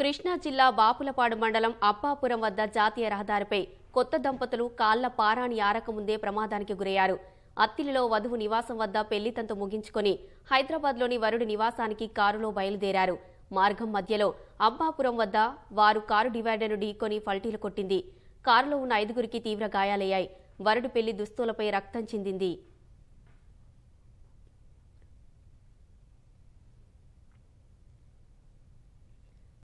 కృష్ణా జిల్లా బాపులపాడు మండలం అప్పాపురం వద్ద జాతీయ రహదారిపై కొత్త దంపతులు కాళ్ల పారాని ముందే ప్రమాదానికి గురయ్యారు అత్తిలిలో వధువు నివాసం వద్ద పెళ్లితంతు ముగించుకుని హైదరాబాద్లోని వరుడి నివాసానికి కారులో బయలుదేరారు మార్గం మధ్యలో అబ్బాపురం వద్ద వారు కారు డివైడర్ను ఢీకొని పల్టీలు కొట్టింది కారులో ఉన్న ఐదుగురికి తీవ్ర గాయాలయ్యాయి వరుడు పెళ్లి దుస్తులపై రక్తం చెందింది